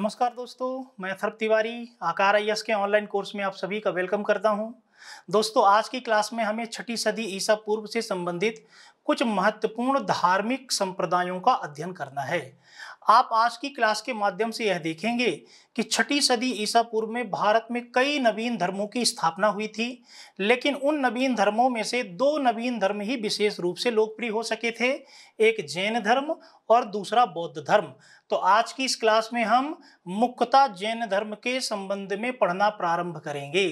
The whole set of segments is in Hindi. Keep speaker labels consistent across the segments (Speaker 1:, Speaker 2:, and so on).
Speaker 1: नमस्कार दोस्तों मैं थर्प तिवारी आकार आई के ऑनलाइन कोर्स में आप सभी का वेलकम करता हूं। दोस्तों आज की क्लास में हमें छठी सदी ईसा पूर्व से संबंधित कुछ महत्वपूर्ण धार्मिक संप्रदायों का अध्ययन करना है आप आज की क्लास के माध्यम से यह देखेंगे कि छठी सदी ईसा पूर्व में भारत में कई नवीन धर्मों की स्थापना हुई थी लेकिन उन नवीन धर्मों में से दो नवीन धर्म ही विशेष रूप से लोकप्रिय हो सके थे एक जैन धर्म और दूसरा बौद्ध धर्म तो आज की इस क्लास में हम मुक्ता जैन धर्म के संबंध में पढ़ना प्रारंभ करेंगे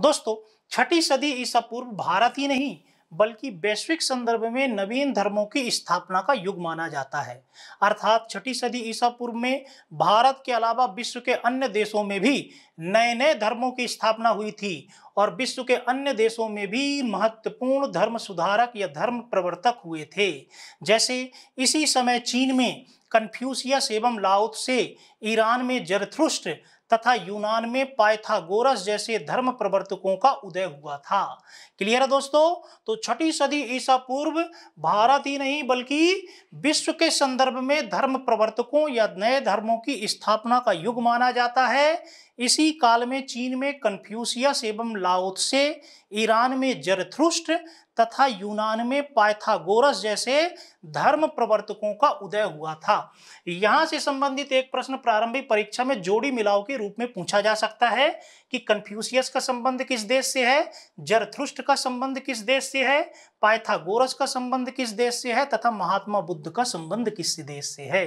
Speaker 1: दोस्तों छठी सदी ईसा पूर्व भारत ही नहीं बल्कि वैश्विक संदर्भ में नवीन धर्मों की स्थापना का युग माना जाता है अर्थात छठी सदी ईसा पूर्व में भारत के अलावा विश्व के अन्य देशों में भी नए नए धर्मों की स्थापना हुई थी और विश्व के अन्य देशों में भी महत्वपूर्ण धर्म सुधारक या धर्म प्रवर्तक हुए थे जैसे इसी समय चीन में कन्फ्यूसियस एवं लाउथ से ईरान में जरथ्रुष्ट तथा यूनान में पाइथागोरस जैसे धर्म प्रवर्तकों का उदय हुआ था क्लियर है दोस्तों तो छठी सदी ईसा पूर्व भारत ही नहीं बल्कि विश्व के संदर्भ में धर्म प्रवर्तकों या नए धर्मों की स्थापना का युग माना जाता है इसी काल में चीन में कन्फ्यूसियस एवं लाओत्से ईरान में जरथ्रुष्ट तथा यूनान में पाइथागोरस जैसे धर्म प्रवर्तकों का उदय हुआ था यहां से संबंधित एक प्रश्न प्रारंभिक परीक्षा में जोड़ी मिलाव के रूप में पूछा जा सकता है कि कन्फ्यूशियस का संबंध किस देश से है जरथ्रुष्ट का संबंध किस देश से है पाइथागोरस का संबंध किस देश से है तथा महात्मा बुद्ध का संबंध किस देश से है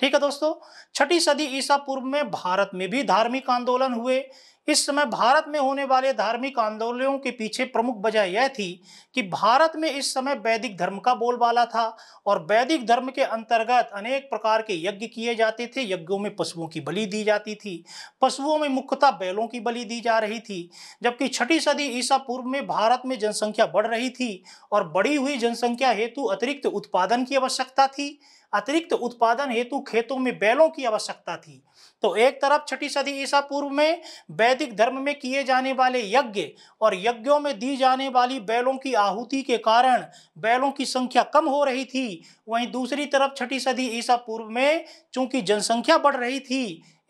Speaker 1: ठीक है दोस्तों छठी सदी ईसा पूर्व में भारत में भी धार्मिक आंदोलन हुए इस समय भारत में होने वाले धार्मिक आंदोलनों के पीछे प्रमुख वजह यह थी कि भारत में इस समय वैदिक धर्म का बोलबाला था और वैदिक धर्म के अंतर्गत अनेक प्रकार के यज्ञ किए जाते थे यज्ञों में पशुओं की बलि दी जाती थी पशुओं में मुख्यतः बैलों की बलि बलि दी जा रही थी जबकि छठी सदी ईसा पूर्व में भारत में जनसंख्या बढ़ रही थी और बढ़ी हुई जनसंख्या हेतु अतिरिक्त उत्पादन की आवश्यकता थी अतिरिक्त उत्पादन हेतु खेतों में बैलों की आवश्यकता थी तो एक तरफ छठी सदी ईसा पूर्व में वैदिक धर्म में किए जाने वाले यज्ञ और यज्ञों में दी जाने वाली बैलों की आहुति के कारण बैलों की संख्या कम हो रही थी वहीं दूसरी तरफ छठी सदी ईसा पूर्व में चूंकि जनसंख्या बढ़ रही थी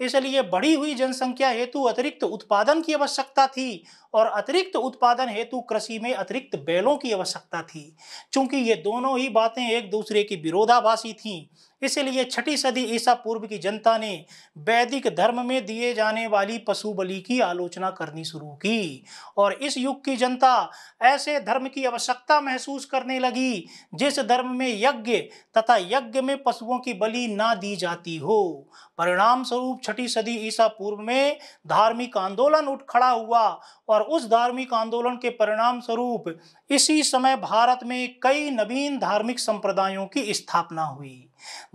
Speaker 1: इसलिए बढ़ी हुई जनसंख्या हेतु अतिरिक्त उत्पादन की आवश्यकता थी और अतिरिक्त उत्पादन हेतु कृषि में अतिरिक्त बैलों की आवश्यकता थी चूंकि ये दोनों ही बातें एक दूसरे की विरोधाभासी थीं इसलिए छठी सदी ईसा पूर्व की जनता ने वैदिक धर्म में दिए जाने वाली पशु बलि की आलोचना करनी शुरू की और इस युग की जनता ऐसे धर्म की आवश्यकता महसूस करने लगी जिस धर्म में यज्ञ तथा यज्ञ में पशुओं की बलि ना दी जाती हो परिणाम स्वरूप छठी सदी ईसा पूर्व में धार्मिक आंदोलन उठ खड़ा हुआ और उस धार्मिक आंदोलन के परिणाम स्वरूप इसी समय भारत में कई नवीन धार्मिक संप्रदायों की स्थापना हुई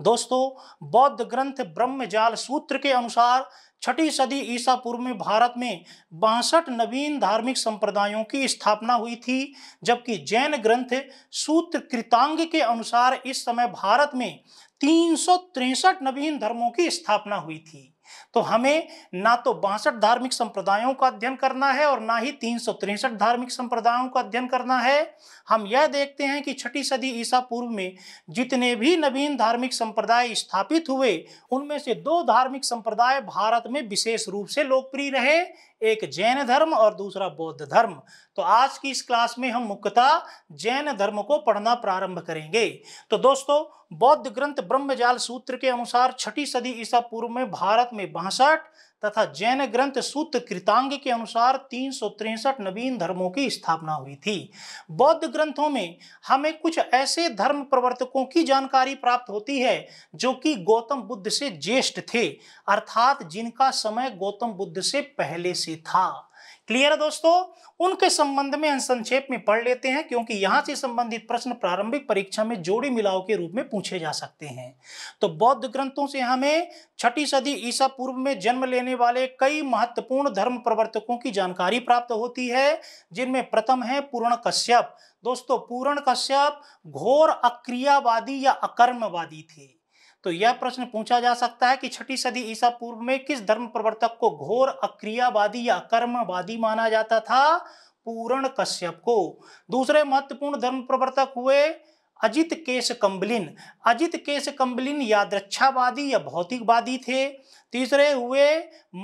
Speaker 1: दोस्तों बौद्ध ग्रंथ ब्रह्मजाल सूत्र के अनुसार छठी सदी ईसा पूर्व में भारत में बासठ नवीन धार्मिक संप्रदायों की स्थापना हुई थी जबकि जैन ग्रंथ सूत्र कृतांग के अनुसार इस समय भारत में तीन नवीन धर्मों की स्थापना हुई थी तो हमें ना तो बासठ धार्मिक संप्रदायों का अध्ययन करना है और ना ही तीन धार्मिक संप्रदायों का अध्ययन करना है हम यह देखते हैं कि छठी सदी ईसा पूर्व में जितने भी नवीन धार्मिक संप्रदाय स्थापित हुए उनमें से दो धार्मिक संप्रदाय भारत में विशेष रूप से लोकप्रिय रहे एक जैन धर्म और दूसरा बौद्ध धर्म तो आज की इस क्लास में हम मुख्यतः जैन धर्म को पढ़ना प्रारंभ करेंगे तो दोस्तों बौद्ध ग्रंथ ब्रह्मजाल सूत्र के अनुसार छठी सदी ईसा पूर्व में भारत में बासठ तथा जैन ग्रंथ सूत्र कृतांग के अनुसार तीन नवीन धर्मों की स्थापना हुई थी बौद्ध ग्रंथों में हमें कुछ ऐसे धर्म प्रवर्तकों की जानकारी प्राप्त होती है जो कि गौतम बुद्ध से ज्येष्ठ थे अर्थात जिनका समय गौतम बुद्ध से पहले से था क्लियर है दोस्तों उनके संबंध में संक्षेप में पढ़ लेते हैं क्योंकि यहां से संबंधित प्रश्न प्रारंभिक परीक्षा में जोड़ी मिलाव के रूप में पूछे जा सकते हैं तो बौद्ध ग्रंथों से हमें छठी सदी ईसा पूर्व में जन्म लेने वाले कई महत्वपूर्ण धर्म प्रवर्तकों की जानकारी प्राप्त होती है जिनमें प्रथम है पूर्ण कश्यप दोस्तों पूर्ण कश्यप घोर अक्रियावादी या अकर्मवादी थे तो यह प्रश्न पूछा जा सकता है कि छठी सदी ईसा पूर्व में किस धर्म प्रवर्तक को घोर अक्रियावादी या कर्मवादी माना जाता था पूर्ण कश्यप को दूसरे महत्वपूर्ण धर्म प्रवर्तक हुए अजित केश कंबलिन अजित केश कंबलिन दृक्षावादी या भौतिकवादी थे तीसरे हुए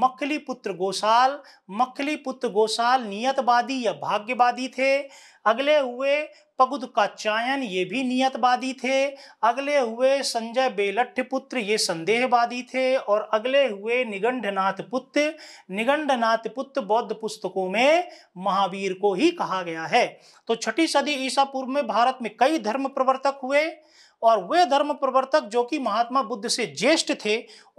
Speaker 1: मक्खली पुत्र गोसाल मक्खली पुत्र गोसाल नियतवादी या भाग्यवादी थे अगले हुए पगुद का चायन ये भी नियतवादी थे अगले हुए संजय बेलठ पुत्र ये संदेहवादी थे और अगले हुए निगंडनाथ पुत्र निगंडनाथ पुत्र बौद्ध पुस्तकों में महावीर को ही कहा गया है तो छठी सदी ईसा पूर्व में भारत में कई धर्म प्रवर्तक हुए और वे धर्म प्रवर्तक जो कि महात्मा बुद्ध से ज्येष्ठ थे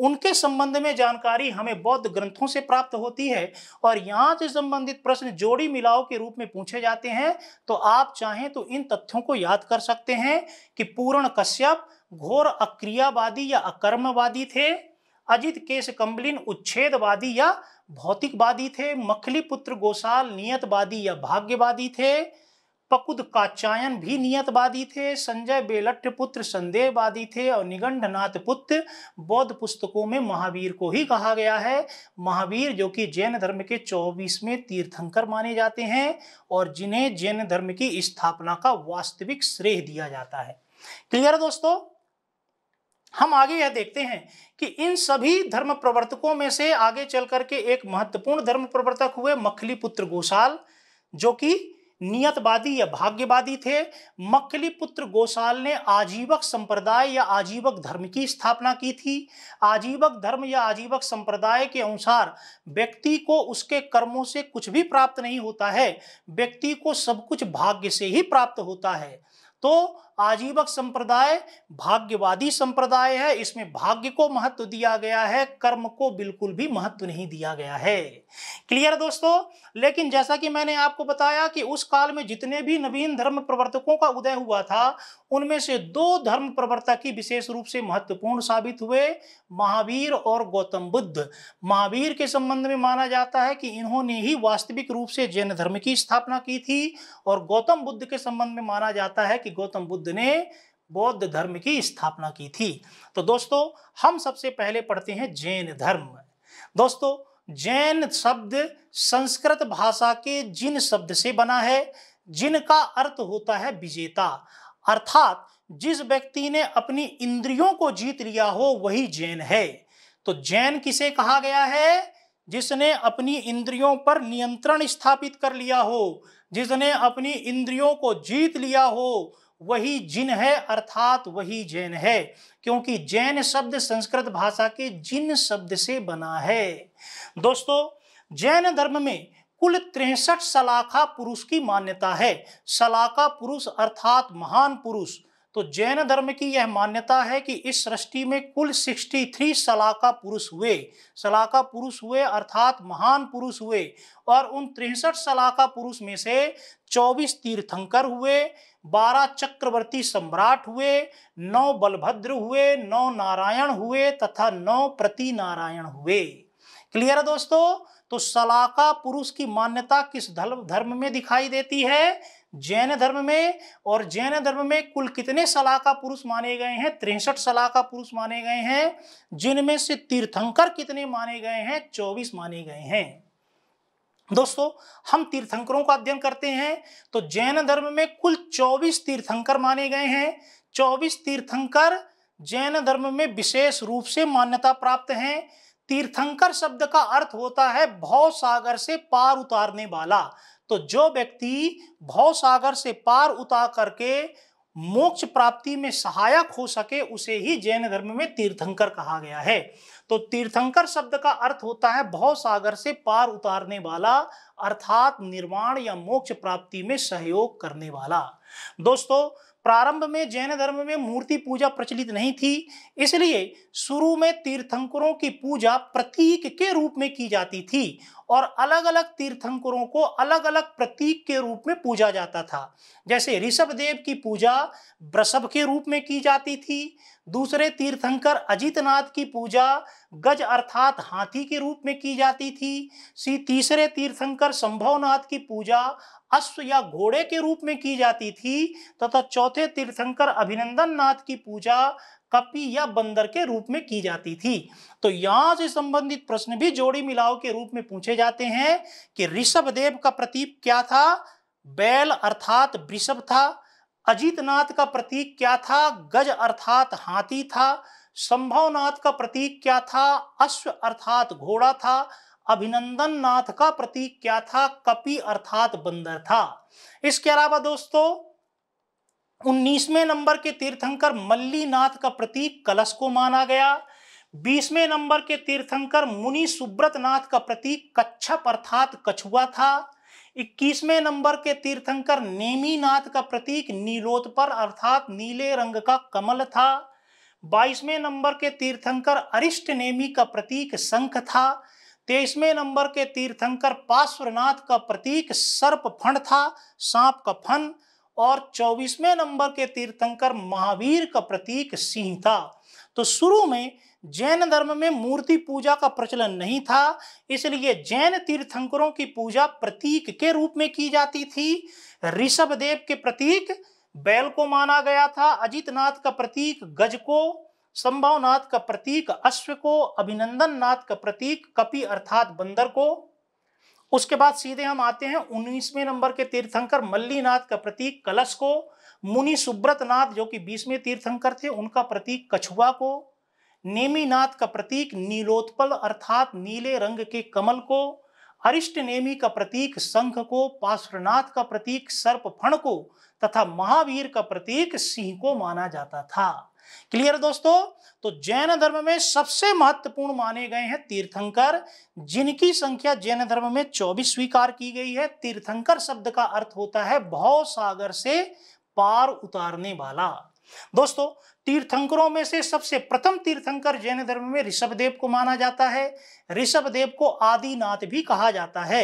Speaker 1: उनके संबंध में जानकारी हमें बौद्ध ग्रंथों से प्राप्त होती है और यहाँ से संबंधित प्रश्न जोड़ी मिलाव के रूप में पूछे जाते हैं तो आप चाहें तो इन तथ्यों को याद कर सकते हैं कि पूर्ण कश्यप घोर अक्रियावादी या अकर्मवादी थे अजित केश कम्बलिन उच्छेदवादी या भौतिकवादी थे मखली पुत्र गोसाल नियतवादी या भाग्यवादी थे पकुद काचायन भी नियतवादी थे संजय बेलठ पुत्र संदेहवादी थे और निगंडनाथ पुत्र बौद्ध पुस्तकों में महावीर को ही कहा गया है महावीर जो कि जैन धर्म के चौबीसवें तीर्थंकर माने जाते हैं और जिन्हें जैन धर्म की स्थापना का वास्तविक श्रेय दिया जाता है क्लियर दोस्तों हम आगे यह देखते हैं कि इन सभी धर्म प्रवर्तकों में से आगे चल करके एक महत्वपूर्ण धर्म प्रवर्तक हुए मखली पुत्र गोसाल जो कि नियतवादी या भाग्यवादी थे मक्कली पुत्र गोसाल ने आजीवक संप्रदाय या आजीवक धर्म की स्थापना की थी आजीवक धर्म या आजीवक संप्रदाय के अनुसार व्यक्ति को उसके कर्मों से कुछ भी प्राप्त नहीं होता है व्यक्ति को सब कुछ भाग्य से ही प्राप्त होता है तो आजीवक संप्रदाय भाग्यवादी संप्रदाय है इसमें भाग्य को महत्व दिया गया है कर्म को बिल्कुल भी महत्व नहीं दिया गया है क्लियर दोस्तों लेकिन जैसा कि मैंने आपको बताया कि उस काल में जितने भी नवीन धर्म प्रवर्तकों का उदय हुआ था उनमें से दो धर्म प्रवर्तक ही विशेष रूप से महत्वपूर्ण साबित हुए महावीर और गौतम बुद्ध महावीर के संबंध में माना जाता है कि इन्होंने ही वास्तविक रूप से जैन धर्म की स्थापना की थी और गौतम बुद्ध के संबंध में माना जाता है कि गौतम बुद्ध बुद्ध ने बौद्ध धर्म की स्थापना की थी तो दोस्तों हम सबसे पहले पढ़ते हैं जैन धर्म दोस्तों जैन शब्द संस्कृत भाषा के जिन शब्द से बना है जिनका अर्थ होता है विजेता अर्थात जिस व्यक्ति ने अपनी इंद्रियों को जीत लिया हो वही जैन है तो जैन किसे कहा गया है जिसने अपनी इंद्रियों पर नियंत्रण स्थापित कर लिया हो जिसने अपनी इंद्रियों को जीत लिया हो वही जिन है अर्थात वही जैन है क्योंकि जैन शब्द संस्कृत भाषा के जिन शब्द से बना है दोस्तों जैन धर्म में कुल तिरसठ सलाखा पुरुष की मान्यता है सलाखा पुरुष अर्थात महान पुरुष तो जैन धर्म की यह मान्यता है कि इस सृष्टि में कुल 63 सलाका पुरुष हुए सलाका पुरुष हुए अर्थात महान पुरुष हुए और उन तिरसठ सलाका पुरुष में से 24 तीर्थंकर हुए बारह चक्रवर्ती सम्राट हुए नौ बलभद्र हुए नौ नारायण हुए तथा नौ प्रति नारायण हुए क्लियर है दोस्तों तो सलाका पुरुष की मान्यता किस धर्म में दिखाई देती है जैन धर्म में और जैन धर्म में कुल कितने सलाका पुरुष माने गए हैं तिरसठ सलाका पुरुष माने गए हैं जिनमें से तीर्थंकर कितने माने गए हैं चौबीस माने गए हैं दोस्तों हम तीर्थंकरों का अध्ययन करते हैं तो जैन धर्म में कुल 24 तीर्थंकर माने गए हैं 24 तीर्थंकर जैन धर्म में विशेष रूप से मान्यता प्राप्त हैं तीर्थंकर शब्द का अर्थ होता है भव सागर से पार उतारने वाला तो जो व्यक्ति भव सागर से पार उतार करके मोक्ष प्राप्ति में सहायक हो सके उसे ही जैन धर्म में तीर्थंकर कहा गया है तो तीर्थंकर शब्द का अर्थ होता है भव सागर से पार उतारने वाला अर्थात निर्माण या मोक्ष प्राप्ति में सहयोग करने वाला दोस्तों प्रारंभ में जैन धर्म में मूर्ति पूजा प्रचलित नहीं थी इसलिए शुरू में तीर्थंकरों की पूजा प्रतीक के रूप में की जाती थी और अलग अलग तीर्थंकरों को अलग अलग प्रतीक के रूप में पूजा जाता था जैसे ऋषभ देव की पूजा वृषभ के रूप में की जाती थी दूसरे तीर्थंकर अजितनाथ की पूजा गज अर्थात हाथी के रूप में की जाती थी सी तीसरे तीर्थंकर संभवनाथ की पूजा अश्व या घोड़े के रूप में की जाती थी तथा चौथे तीर्थंकर अभिनंदन नाथ की पूजा कपि या बंदर के रूप में की जाती थी तो यहां से संबंधित प्रश्न भी जोड़ी मिलाव के रूप में पूछे जाते हैं कि ऋषभ देव का प्रतीक क्या था बैल अर्थात वृषभ था अजीतनाथ का प्रतीक क्या था गज अर्थात हाथी था संभव नाथ का प्रतीक क्या था अश्व अर्थात घोड़ा था अभिनंदन नाथ का प्रतीक क्या था कपि अर्थात बंदर था इसके अलावा दोस्तों उन्नीसवें नंबर के तीर्थंकर मल्ली नाथ का प्रतीक कलश को माना गया बीसवें नंबर के तीर्थंकर मुनि सुब्रत नाथ का प्रतीक कच्छप अर्थात कछुआ था इक्कीसवें नंबर के तीर्थंकर नेमीनाथ का प्रतीक नीलोत पर अर्थात नीले रंग का कमल था बाईसवें नंबर के तीर्थंकर अरिष्ट नेमी का प्रतीक शंख था तेईसवें नंबर के तीर्थंकर पार्श्वनाथ का प्रतीक सर्प फण था सांप का फन और चौबीसवें नंबर के तीर्थंकर महावीर का प्रतीक सिंह था तो शुरू में जैन धर्म में मूर्ति पूजा का प्रचलन नहीं था इसलिए जैन तीर्थंकरों की पूजा प्रतीक के रूप में की जाती थी ऋषभ देव के प्रतीक बैल को माना गया था अजित नाथ का प्रतीक गज को संभव नाथ का प्रतीक अश्व को अभिनंदन नाथ का प्रतीक कपि अर्थात बंदर को उसके बाद सीधे हम आते हैं उन्नीसवें नंबर के तीर्थंकर मल्लीनाथ का प्रतीक कलश को मुनि सुब्रत नाथ जो कि बीसवें तीर्थंकर थे उनका प्रतीक कछुआ को नेमीनाथ का प्रतीक नीलोत्पल अर्थात नीले रंग के कमल को अरिष्ट नेमी का प्रतीक शंख को पार्श्वनाथ का प्रतीक सर्प फण को तथा महावीर का प्रतीक सिंह को माना जाता था क्लियर दोस्तों तो जैन धर्म में सबसे महत्वपूर्ण माने गए हैं तीर्थंकर जिनकी संख्या जैन धर्म में 24 स्वीकार की गई है तीर्थंकर शब्द का अर्थ होता है भाव सागर से पार उतारने वाला दोस्तों तीर्थंकरों में से सबसे प्रथम तीर्थंकर जैन धर्म में ऋषभदेव को माना जाता है ऋषभदेव को आदिनाथ भी कहा जाता है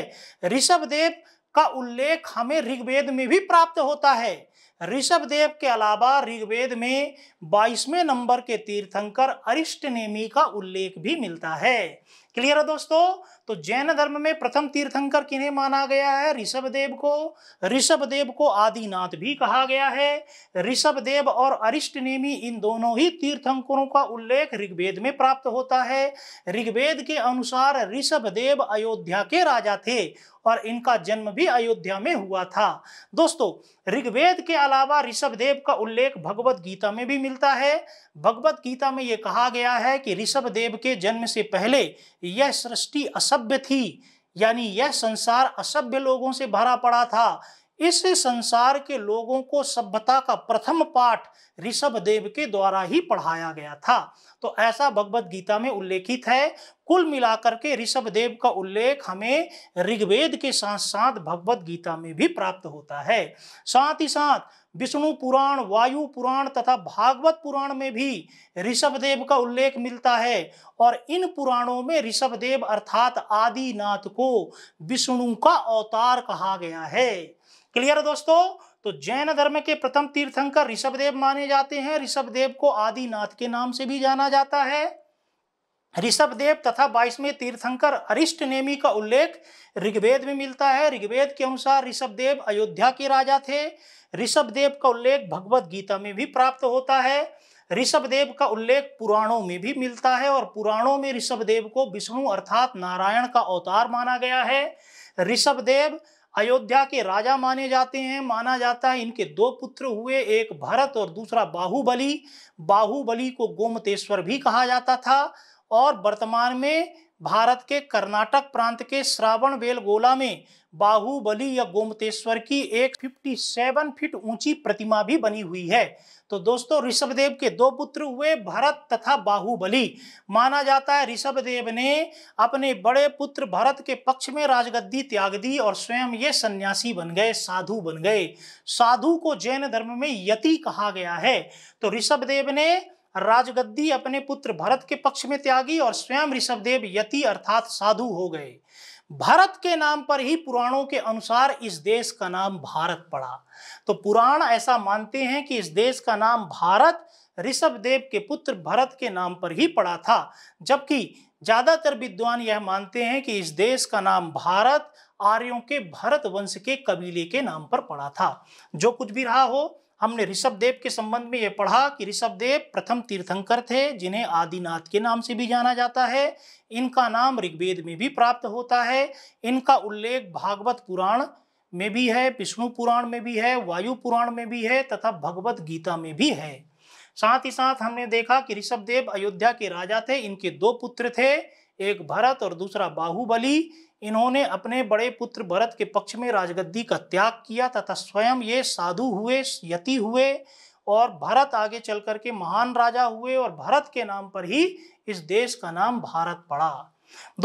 Speaker 1: ऋषभदेव का उल्लेख हमें ऋग्वेद में भी प्राप्त होता है ऋषभदेव के अलावा ऋग्वेद में बाईसवें नंबर के तीर्थंकर अरिष्ट नेमी का उल्लेख भी मिलता है क्लियर है दोस्तों तो जैन धर्म में प्रथम तीर्थंकर किन्हें माना गया है ऋषभदेव को ऋषभदेव को आदिनाथ भी कहा गया है ऋषभदेव और अरिष्टनेमी इन दोनों ही तीर्थंकरों का उल्लेख ऋग्वेद में प्राप्त होता है ऋग्वेद के अनुसार ऋषभदेव अयोध्या के राजा थे और इनका जन्म भी अयोध्या में हुआ था दोस्तों ऋग्वेद के अलावा ऋषभदेव का उल्लेख भगवत गीता में भी मिलता है भगवत गीता में ये कहा गया है कि ऋषभदेव के जन्म से पहले यह सृष्टि असभ्य थी यानी यह संसार असभ्य लोगों से भरा पड़ा था इस संसार के लोगों को सभ्यता का प्रथम पाठ ऋषभ देव के द्वारा ही पढ़ाया गया था तो ऐसा भगवद गीता में उल्लेखित है कुल मिलाकर के ऋषभ देव का उल्लेख हमें ऋग्वेद के साथ साथ भगवद गीता में भी प्राप्त होता है साथ ही साथ विष्णु पुराण वायु पुराण तथा भागवत पुराण में भी ऋषभ देव का उल्लेख मिलता है और इन पुराणों में ऋषभ देव अर्थात आदिनाथ को विष्णु का अवतार कहा गया है क्लियर है दोस्तों तो जैन धर्म के प्रथम तीर्थंकर ऋषभदेव माने जाते हैं ऋषभदेव को आदिनाथ के नाम से भी जाना जाता है ऋषभदेव तथा बाईसवें तीर्थंकर अरिष्ट नेमी का उल्लेख ऋग्वेद में मिलता है ऋग्वेद के अनुसार ऋषभदेव अयोध्या के राजा थे ऋषभदेव का उल्लेख भगवद गीता में भी प्राप्त होता है ऋषभदेव का उल्लेख पुराणों में भी मिलता है और पुराणों में ऋषभदेव को विष्णु अर्थात नारायण का अवतार माना गया है ऋषभदेव अयोध्या के राजा माने जाते हैं माना जाता है इनके दो पुत्र हुए एक भरत और दूसरा बाहुबली बाहुबली को गोमतेश्वर भी कहा जाता था और वर्तमान में भारत के कर्नाटक प्रांत के श्रावण बेलगोला में बाहुबली या गोमतेश्वर की एक 57 फीट ऊंची प्रतिमा भी बनी हुई है तो दोस्तों ऋषभदेव के दो पुत्र हुए भरत तथा बाहुबली माना जाता है ऋषभदेव ने अपने बड़े पुत्र भरत के पक्ष में राजगद्दी त्याग दी और स्वयं ये सन्यासी बन गए साधु बन गए साधु को जैन धर्म में यति कहा गया है तो ऋषभदेव ने राजगद्दी अपने पुत्र भरत के पक्ष में त्यागी और स्वयं ऋषभदेव यति अर्थात साधु हो गए भारत के नाम पर ही पुराणों के अनुसार इस देश का नाम भारत पड़ा तो पुराण ऐसा मानते हैं कि इस देश का नाम भारत ऋषभ देव के पुत्र भरत के नाम पर ही पड़ा था जबकि ज़्यादातर विद्वान यह मानते हैं कि इस देश का नाम भारत आर्यों के भरत वंश के कबीले के नाम पर पड़ा था जो कुछ भी रहा हो हमने ऋषभ देव के संबंध में यह पढ़ा कि ऋषभ देव प्रथम तीर्थंकर थे जिन्हें आदिनाथ के नाम से भी जाना जाता है इनका नाम ऋग्वेद में भी प्राप्त होता है इनका उल्लेख भागवत पुराण में भी है विष्णु पुराण में भी है वायु पुराण में भी है तथा भगवत गीता में भी है साथ ही साथ हमने देखा कि ऋषभ देव अयोध्या के राजा थे इनके दो पुत्र थे एक भरत और दूसरा बाहुबली इन्होंने अपने बड़े पुत्र भरत के पक्ष में राजगद्दी का त्याग किया तथा स्वयं ये साधु हुए यति हुए और भरत आगे चल करके महान राजा हुए और भरत के नाम पर ही इस देश का नाम भारत पड़ा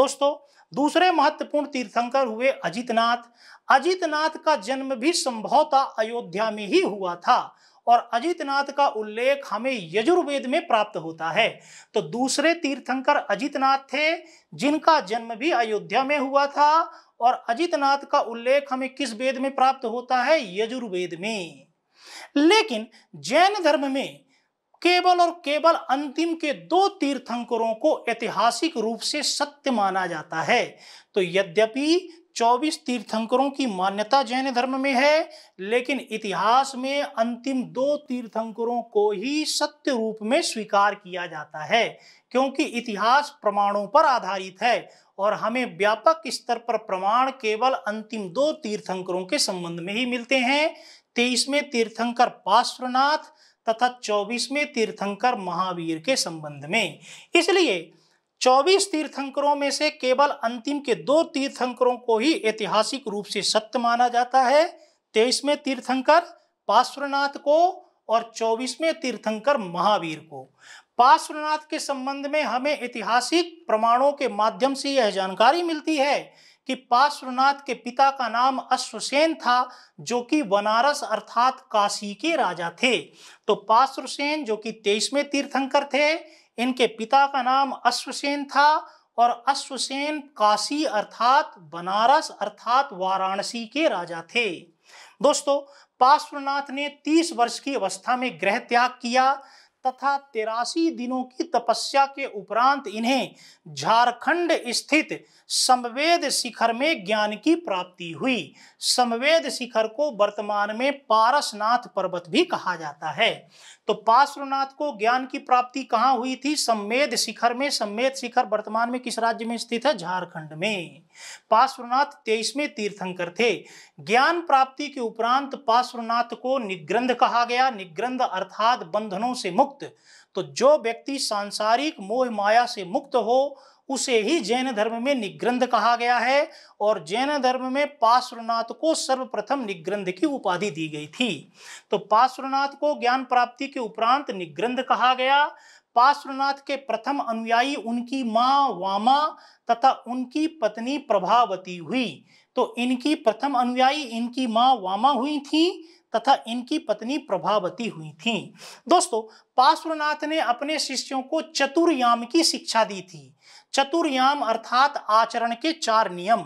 Speaker 1: दोस्तों दूसरे महत्वपूर्ण तीर्थंकर हुए अजितनाथ अजितनाथ का जन्म भी संभवतः अयोध्या में ही हुआ था और अजितनाथ का उल्लेख हमें यजुर्वेद में प्राप्त होता है तो दूसरे तीर्थंकर अजितनाथ थे जिनका जन्म भी अयोध्या में हुआ था और अजितनाथ का उल्लेख हमें किस वेद में प्राप्त होता है यजुर्वेद में लेकिन जैन धर्म में केवल और केवल अंतिम के दो तीर्थंकरों को ऐतिहासिक रूप से सत्य माना जाता है तो यद्यपि चौबीस तीर्थंकरों की मान्यता जैन धर्म में है लेकिन इतिहास में अंतिम दो तीर्थंकरों को ही सत्य रूप में स्वीकार किया जाता है क्योंकि इतिहास प्रमाणों पर आधारित है और हमें व्यापक स्तर पर प्रमाण केवल अंतिम दो तीर्थंकरों के संबंध में ही मिलते हैं तेईसवें तीर्थंकर पार्श्वनाथ तथा चौबीसवें तीर्थंकर महावीर के संबंध में इसलिए चौबीस तीर्थंकरों में से केवल अंतिम के दो तीर्थंकरों को ही ऐतिहासिक रूप से सत्य माना जाता है तेईसवें तीर्थंकर पार्श्वनाथ को और चौबीसवें तीर्थंकर महावीर को पार्श्वनाथ के संबंध में हमें ऐतिहासिक प्रमाणों के माध्यम से यह जानकारी मिलती है कि पार्श्वनाथ के पिता का नाम अश्वसेन था जो कि बनारस अर्थात काशी के राजा थे तो पार्श्वसेन जो कि तेईसवें तीर्थंकर थे इनके पिता का नाम अश्वसेन था और अश्वसेन काशी अर्थात बनारस अर्थात वाराणसी के राजा थे दोस्तों पार्श्वनाथ ने 30 वर्ष की अवस्था में ग्रह त्याग किया तथा तेरासी दिनों की तपस्या के उपरांत इन्हें झारखंड स्थित समवेद शिखर में ज्ञान की प्राप्ति हुई समवेद शिखर को वर्तमान में पारसनाथ पर्वत भी कहा जाता है तो पार्श्वनाथ को ज्ञान की प्राप्ति कहाँ हुई थी सम्मेद शिखर में सम्मेद शिखर वर्तमान में किस राज्य में स्थित है झारखंड में पार्श्वनाथ तेईसवें तीर्थंकर थे ज्ञान प्राप्ति के उपरांत पार्श्वनाथ को निग्रंध कहा गया निग्रंध अर्थात बंधनों से मुक्त तो जो व्यक्ति सांसारिक मोह माया से मुक्त हो उसे ही जैन धर्म में निग्रंथ कहा गया है और जैन धर्म में पार्श्वनाथ को सर्वप्रथम निग्रंथ की उपाधि दी गई थी तो पार्श्वनाथ को ज्ञान प्राप्ति के उपरांत निग्रंथ कहा गया पार्श्वनाथ के प्रथम अनुयायी उनकी माँ वामा तथा उनकी पत्नी प्रभावती हुई तो इनकी प्रथम अनुयायी इनकी माँ वामा हुई थी तथा इनकी पत्नी प्रभावती हुई थी दोस्तों पार्श्वनाथ ने अपने शिष्यों को चतुर्याम की शिक्षा दी थी चतुर्याम अर्थात आचरण के चार नियम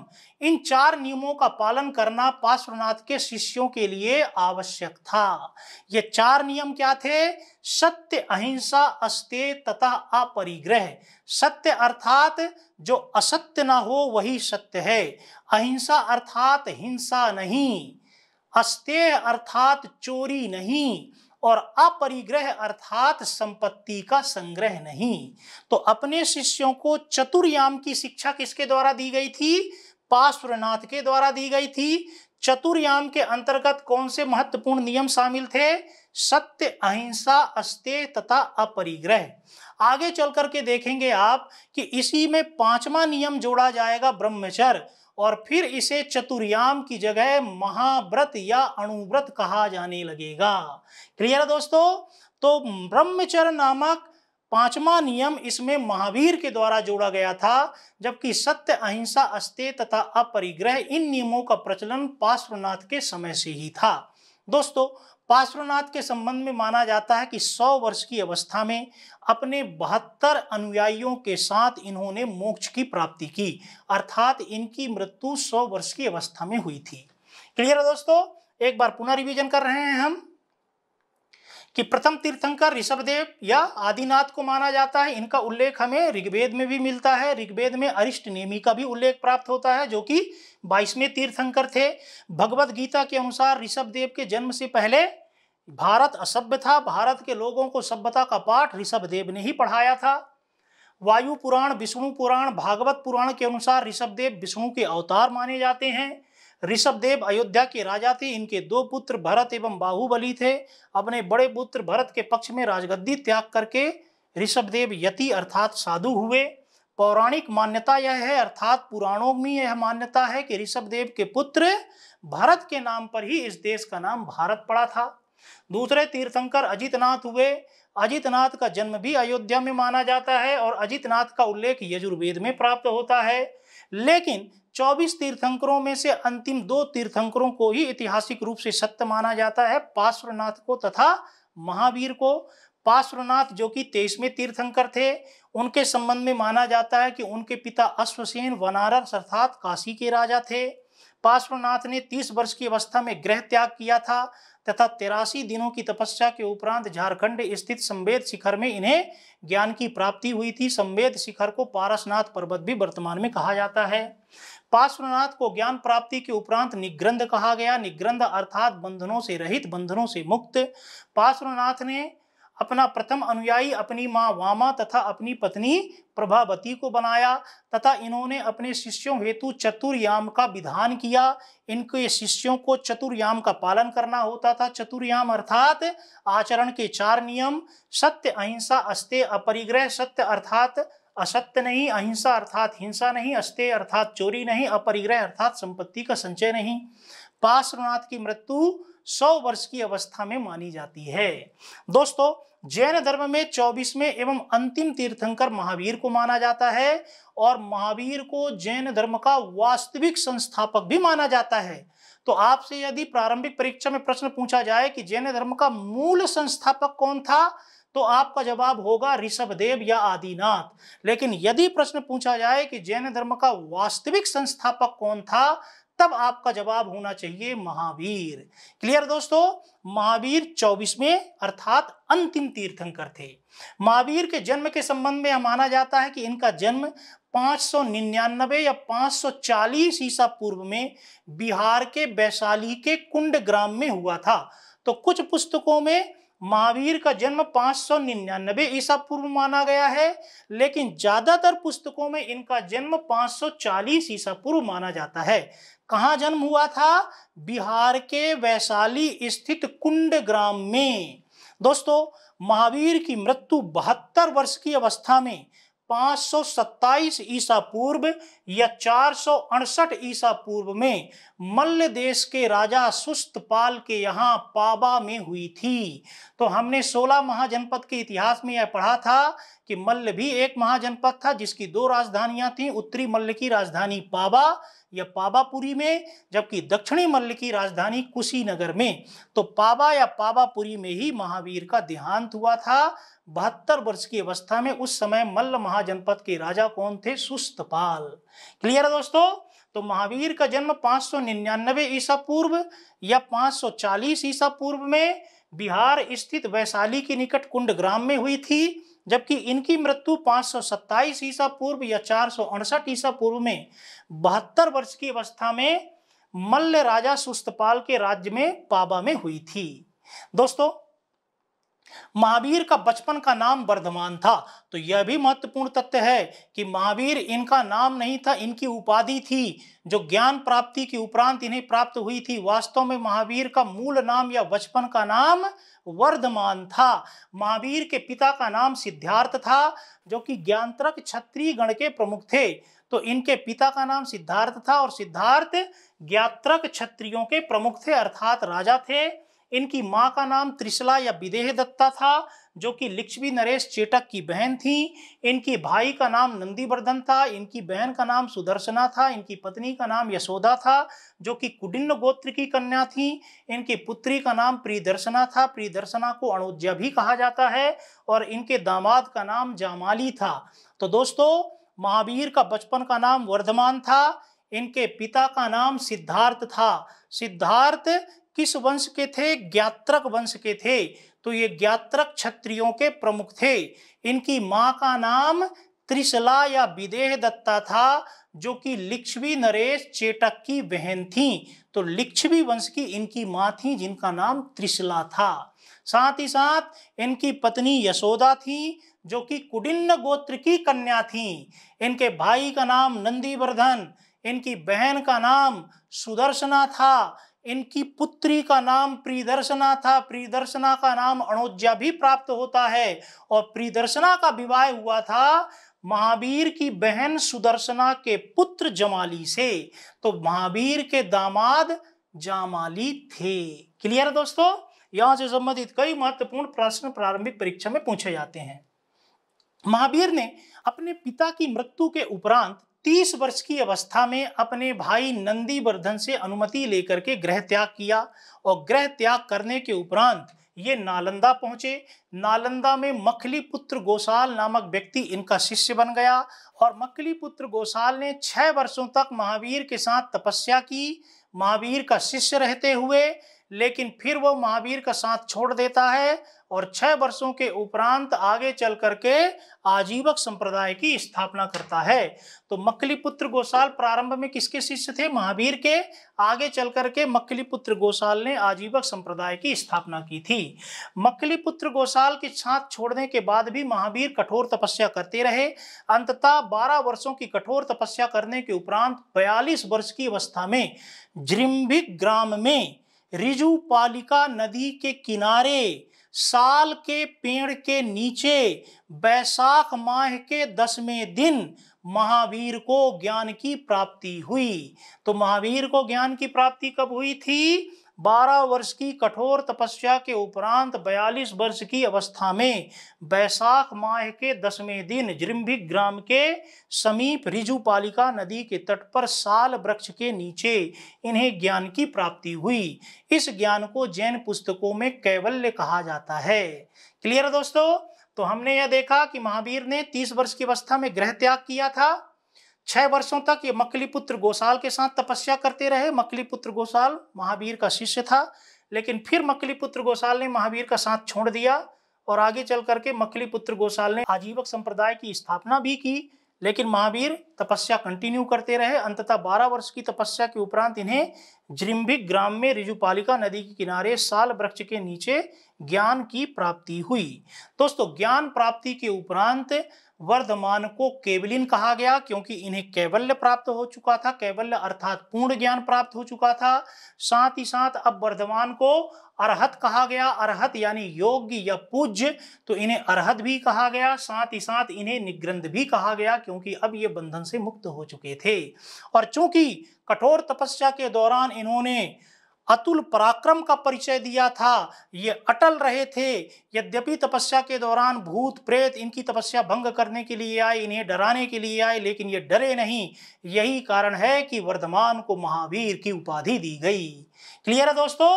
Speaker 1: इन चार नियमों का पालन करना पार्श्वनाथ के शिष्यों के लिए आवश्यक था ये चार नियम क्या थे सत्य अहिंसा अस्ते तथा अपरिग्रह सत्य अर्थात जो असत्य ना हो वही सत्य है अहिंसा अर्थात हिंसा नहीं अस्ते अर्थात चोरी नहीं और अपरिग्रह अर्थात संपत्ति का संग्रह नहीं तो अपने शिष्यों को चतुर्याम की शिक्षा किसके द्वारा दी गई थी पार्श्वनाथ के द्वारा दी गई थी चतुर्याम के अंतर्गत कौन से महत्वपूर्ण नियम शामिल थे सत्य अहिंसा अस्ते तथा अपरिग्रह आगे चल करके देखेंगे आप कि इसी में पांचवा नियम जोड़ा जाएगा ब्रह्मचर्य और फिर इसे चतुर्याम की जगह महाव्रत या अणुव्रत कहा जाने लगेगा क्लियर है दोस्तों तो ब्रह्मचर नामक पांचवा नियम इसमें महावीर के द्वारा जोड़ा गया था जबकि सत्य अहिंसा अस्ते तथा अपरिग्रह इन नियमों का प्रचलन पार्श्वनाथ के समय से ही था दोस्तों पार्श्वनाथ के संबंध में माना जाता है कि 100 वर्ष की अवस्था में अपने बहत्तर अनुयायियों के साथ इन्होंने मोक्ष की प्राप्ति की अर्थात इनकी मृत्यु 100 वर्ष की अवस्था में हुई थी क्लियर है दोस्तों एक बार पुनः रिवीजन कर रहे हैं हम कि प्रथम तीर्थंकर ऋषभदेव या आदिनाथ को माना जाता है इनका उल्लेख हमें ऋग्वेद में भी मिलता है ऋग्वेद में अरिष्ट नेमी का भी उल्लेख प्राप्त होता है जो कि बाईसवें तीर्थंकर थे भगवत गीता के अनुसार ऋषभदेव के जन्म से पहले भारत असभ्य था भारत के लोगों को सभ्यता का पाठ ऋषभदेव ने ही पढ़ाया था वायु पुराण विष्णु पुराण भागवत पुराण के अनुसार ऋषभदेव विष्णु के अवतार माने जाते हैं ऋषभदेव अयोध्या के राजा थे इनके दो पुत्र भरत एवं बाहुबली थे अपने बड़े पुत्र भरत के पक्ष में राजगद्दी त्याग करके ऋषभदेव यति अर्थात साधु हुए पौराणिक मान्यता यह है अर्थात पुराणों में यह मान्यता है कि ऋषभदेव के पुत्र भरत के नाम पर ही इस देश का नाम भारत पड़ा था दूसरे तीर्थंकर अजितनाथ हुए अजितनाथ का जन्म भी अयोध्या में माना जाता है और अजितनाथ का उल्लेख यजुर्वेद में प्राप्त होता है लेकिन 24 तीर्थंकरों में से अंतिम दो तीर्थंकरों को ही ऐतिहासिक रूप से सत्य माना जाता है पार्श्वनाथ को तथा महावीर को पार्श्वनाथ जो कि तेईसवें तीर्थंकर थे उनके संबंध में माना जाता है कि उनके पिता अश्वसेन वनारस अर्थात काशी के राजा थे पार्श्वनाथ ने तीस वर्ष की अवस्था में गृह त्याग किया था तथा तेरासी दिनों की तपस्या के उपरांत झारखंड स्थित संवेद शिखर में इन्हें ज्ञान की प्राप्ति हुई थी संवेद शिखर को पारसनाथ पर्वत भी वर्तमान में कहा जाता है पार्श्वनाथ को ज्ञान प्राप्ति के उपरांत निग्रंथ कहा गया निग्रंथ अर्थात बंधनों से रहित बंधनों से मुक्त पार्श्वनाथ ने अपना प्रथम अनुयायी अपनी माँ वामा तथा अपनी पत्नी प्रभावती को बनाया तथा इन्होंने अपने शिष्यों हेतु चतुर्याम का विधान किया इनके शिष्यों को चतुर्याम का पालन करना होता था चतुर्याम अर्थात आचरण के चार नियम सत्य अहिंसा अस्ते अपरिग्रह सत्य अर्थात असत्य नहीं अहिंसा अर्थात हिंसा नहीं अस्ते अर्थात चोरी नहीं अपरिग्रह अर्थात संपत्ति का संचय नहीं पार्श्वनाथ की मृत्यु सौ वर्ष की अवस्था में मानी जाती है दोस्तों जैन धर्म में चौबीसवें एवं अंतिम तीर्थंकर महावीर को माना जाता है और महावीर को जैन धर्म का वास्तविक संस्थापक भी माना जाता है तो आपसे यदि प्रारंभिक परीक्षा में प्रश्न पूछा जाए कि जैन धर्म का मूल संस्थापक कौन था तो आपका जवाब होगा ऋषभदेव या आदिनाथ लेकिन यदि प्रश्न पूछा जाए कि जैन धर्म का वास्तविक संस्थापक कौन था तब आपका जवाब होना चाहिए महावीर क्लियर दोस्तों महावीर चौबीसवें अर्थात अंतिम तीर्थंकर थे महावीर के जन्म के संबंध में यह माना जाता है कि इनका जन्म 599 या 540 ईसा पूर्व में बिहार के वैशाली के कुंड ग्राम में हुआ था तो कुछ पुस्तकों में महावीर का जन्म 599 ईसा पूर्व माना गया है लेकिन ज्यादातर पुस्तकों में इनका जन्म 540 ईसा पूर्व माना जाता है कहाँ जन्म हुआ था बिहार के वैशाली स्थित कुंड ग्राम में दोस्तों महावीर की मृत्यु बहत्तर वर्ष की अवस्था में 527 ईसा पूर्व या चार ईसा पूर्व में मल्ल देश के राजा सुस्तपाल के यहाँ पाबा में हुई थी तो हमने 16 महाजनपद के इतिहास में यह पढ़ा था कि मल्ल भी एक महाजनपद था जिसकी दो राजधानियां थीं उत्तरी मल्ल की राजधानी पाबा या पाबापुरी में जबकि दक्षिणी मल्ल की राजधानी कुशीनगर में तो पाबा या पाबापुरी में ही महावीर का देहांत हुआ था बहत्तर वर्ष की अवस्था में उस समय मल्ल महाजनपद के राजा कौन थे सुस्तपाल क्लियर है दोस्तों तो महावीर का जन्म 599 ईसा पूर्व या 540 ईसा पूर्व में बिहार स्थित वैशाली के निकट कुंड ग्राम में हुई थी जबकि इनकी मृत्यु सत्ताईस ईसा पूर्व या चार ईसा पूर्व में बहत्तर वर्ष की अवस्था में मल्ल राजा सुस्तपाल के राज्य में पाबा में हुई थी दोस्तों महावीर का बचपन का नाम वर्धमान था तो यह भी महत्वपूर्ण तथ्य है कि महावीर इनका नाम नहीं था इनकी उपाधि थी जो ज्ञान प्राप्ति के उपरांत इन्हें प्राप्त हुई थी वास्तव में महावीर का मूल नाम या बचपन का नाम वर्धमान था महावीर के पिता का नाम सिद्धार्थ था जो कि ज्ञानतरक क्षत्रिय गण के प्रमुख थे तो इनके पिता का नाम सिद्धार्थ था और सिद्धार्थ ज्ञात्रक क्षत्रियों के प्रमुख थे अर्थात राजा थे इनकी माँ का नाम त्रिशला या विदेह दत्ता था जो कि लक्ष्मी नरेश चेटक की बहन थी इनके भाई का नाम नंदीवर्धन था इनकी बहन का नाम सुदर्शना था इनकी पत्नी का नाम यशोदा था जो कि कुडिन्न गोत्र की कन्या थी इनकी पुत्री का नाम प्रियदर्शना था प्रियदर्शना को अणुज्या भी कहा जाता है और इनके दामाद का नाम जामाली था तो दोस्तों महावीर का बचपन का नाम वर्धमान था इनके पिता का नाम सिद्धार्थ था सिद्धार्थ किस वंश के थे ज्ञात्रक वंश के थे तो ये ज्ञात्रक क्षत्रियों के प्रमुख थे इनकी माँ का नाम त्रिशला या विदेह दत्ता था जो कि लिक्षवी नरेश चेटक की बहन थी तो लिक्षवी वंश की इनकी माँ थी जिनका नाम त्रिशला था साथ ही साथ इनकी पत्नी यशोदा थी जो कि कुडिन्न गोत्र की कन्या थी इनके भाई का नाम नंदीवर्धन इनकी बहन का नाम सुदर्शना था इनकी पुत्री का नाम प्रियदर्शना था प्रियदर्शना का नाम अणोज्या भी प्राप्त होता है और प्रियदर्शना का विवाह हुआ था महावीर की बहन सुदर्शना के पुत्र जमाली से तो महावीर के दामाद जामाली थे क्लियर है दोस्तों यहां से संबंधित कई महत्वपूर्ण प्रश्न प्रारंभिक परीक्षा में पूछे जाते हैं महावीर ने अपने पिता की मृत्यु के उपरांत तीस वर्ष की अवस्था में अपने भाई नंदी वर्धन से अनुमति लेकर के ग्रह त्याग किया और ग्रह त्याग करने के उपरांत ये नालंदा पहुंचे नालंदा में मखली पुत्र गोसाल नामक व्यक्ति इनका शिष्य बन गया और मखली पुत्र गोसाल ने छः वर्षों तक महावीर के साथ तपस्या की महावीर का शिष्य रहते हुए लेकिन फिर वह महावीर का साथ छोड़ देता है और छह वर्षों के उपरांत आगे चल करके आजीवक संप्रदाय की स्थापना करता है तो मक्कली पुत्र गोसाल प्रारंभ में किसके शिष्य थे महावीर के आगे चल करके मक्कली पुत्र गोसाल ने आजीवक संप्रदाय की स्थापना की थी मक्कली पुत्र गोसाल के साथ छोड़ने के बाद भी महावीर कठोर तपस्या करते रहे अंततः बारह वर्षों की कठोर तपस्या करने के उपरांत बयालीस वर्ष की अवस्था में जृम्भिक ग्राम में रिजु पालिका नदी के किनारे साल के पेड़ के नीचे बैसाख माह के दसवें दिन महावीर को ज्ञान की प्राप्ति हुई तो महावीर को ज्ञान की प्राप्ति कब हुई थी बारह वर्ष की कठोर तपस्या के उपरांत बयालीस वर्ष की अवस्था में बैसाख माह के दसवें दिन जृम्भिक ग्राम के समीप रिजुपालिका नदी के तट पर साल वृक्ष के नीचे इन्हें ज्ञान की प्राप्ति हुई इस ज्ञान को जैन पुस्तकों में कैवल्य कहा जाता है क्लियर दोस्तों तो हमने यह देखा कि महावीर ने तीस वर्ष की अवस्था में ग्रह त्याग किया था छह वर्षों तक ये मकलीपुत्र गोसाल के साथ तपस्या करते रहे मकलीपुत्र गोसाल महावीर का शिष्य था लेकिन फिर मकलीपुत्र गोसाल ने महावीर का साथ छोड़ दिया और आगे चल करके मकलीपुत्र गोसाल ने आजीवक संप्रदाय की स्थापना भी की लेकिन महावीर तपस्या कंटिन्यू करते रहे अंततः बारह वर्ष की तपस्या के उपरांत इन्हें जृम्भिक ग्राम में रिजुपालिका नदी के किनारे साल वृक्ष के नीचे ज्ञान की प्राप्ति हुई दोस्तों ज्ञान प्राप्ति के उपरांत वर्धमान को केवलिन कहा गया क्योंकि इन्हें कैवल्य प्राप्त हो चुका था कैवल्य अर्थात पूर्ण ज्ञान प्राप्त हो चुका था साथ ही साथ अब वर्धमान को अरहत कहा गया अरहत यानी योग्य या पूज्य तो इन्हें अरहत भी कहा गया साथ ही साथ इन्हें निग्रंथ भी कहा गया क्योंकि अब ये बंधन से मुक्त हो चुके थे और चूंकि कठोर तपस्या के दौरान इन्होंने अतुल पराक्रम का परिचय दिया था ये अटल रहे थे यद्यपि तपस्या के दौरान भूत प्रेत इनकी तपस्या भंग करने के लिए आए इन्हें डराने के लिए आए लेकिन ये डरे नहीं यही कारण है कि वर्धमान को महावीर की उपाधि दी गई क्लियर है दोस्तों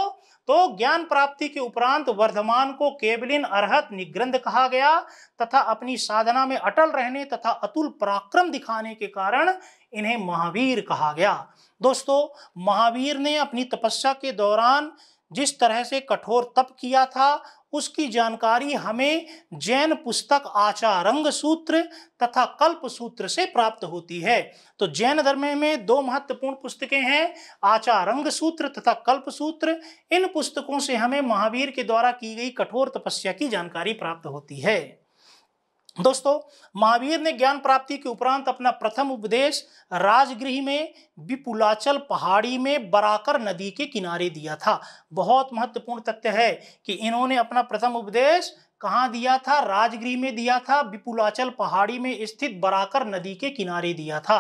Speaker 1: तो ज्ञान प्राप्ति के उपरांत वर्धमान को केवलिन अरहत निग्रंथ कहा गया तथा अपनी साधना में अटल रहने तथा अतुल पराक्रम दिखाने के कारण इन्हें महावीर कहा गया दोस्तों महावीर ने अपनी तपस्या के दौरान जिस तरह से कठोर तप किया था उसकी जानकारी हमें जैन पुस्तक आचारंग सूत्र तथा कल्प सूत्र से प्राप्त होती है तो जैन धर्म में दो महत्वपूर्ण पुस्तकें हैं आचारंग सूत्र तथा कल्प सूत्र इन पुस्तकों से हमें महावीर के द्वारा की गई कठोर तपस्या की जानकारी प्राप्त होती है दोस्तों महावीर ने ज्ञान प्राप्ति के उपरांत अपना प्रथम उपदेश राजगृह में विपुलाचल पहाड़ी में बराकर नदी के किनारे दिया था बहुत महत्वपूर्ण तथ्य है कि इन्होंने अपना प्रथम उपदेश कहाँ दिया था राजगृह में दिया था विपुलाचल पहाड़ी में स्थित बराकर नदी के किनारे दिया था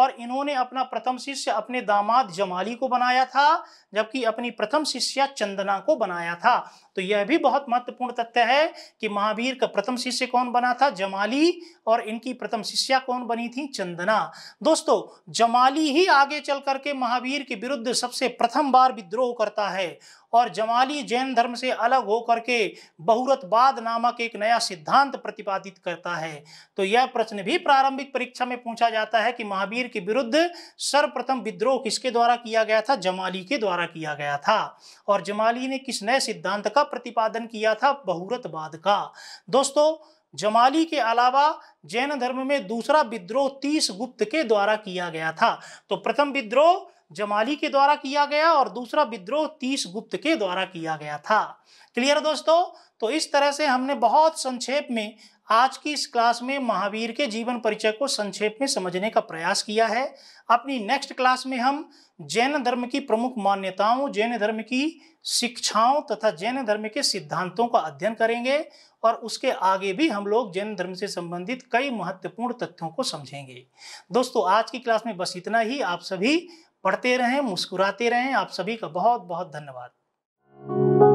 Speaker 1: और इन्होंने अपना प्रथम शिष्य अपने दामाद जमाली को बनाया था जबकि अपनी प्रथम शिष्या चंदना को बनाया था तो यह भी बहुत महत्वपूर्ण तथ्य है कि महावीर का प्रथम शिष्य कौन बना था जमाली और इनकी प्रथम शिष्या कौन बनी थी चंदना दोस्तों जमाली ही आगे चल करके महावीर के विरुद्ध सबसे प्रथम बार विद्रोह करता है और जमाली जैन धर्म से अलग होकर के बहुरतवाद नामक एक नया सिद्धांत प्रतिपादित करता है तो यह प्रश्न भी प्रारंभिक परीक्षा में पूछा जाता है कि महावीर के विरुद्ध सर्वप्रथम विद्रोह किसके द्वारा किया गया था जमाली के द्वारा किया गया था और जमाली ने किस नए सिद्धांत का प्रतिपादन किया था बहुरतवाद का दोस्तों जमाली के अलावा जैन धर्म में दूसरा विद्रोह तीस गुप्त के द्वारा किया गया था तो प्रथम विद्रोह जमाली के द्वारा किया गया और दूसरा विद्रोह तीस गुप्त के द्वारा किया गया था क्लियर दोस्तों तो इस तरह से हमने बहुत संक्षेप में आज की इस क्लास में महावीर के जीवन परिचय को संक्षेप में समझने का प्रयास किया है अपनी नेक्स्ट क्लास में हम जैन धर्म की प्रमुख मान्यताओं जैन धर्म की शिक्षाओं तथा जैन धर्म के सिद्धांतों का अध्ययन करेंगे और उसके आगे भी हम लोग जैन धर्म से संबंधित कई महत्वपूर्ण तथ्यों को समझेंगे दोस्तों आज की क्लास में बस इतना ही आप सभी पढ़ते रहें मुस्कुराते रहें आप सभी का बहुत बहुत धन्यवाद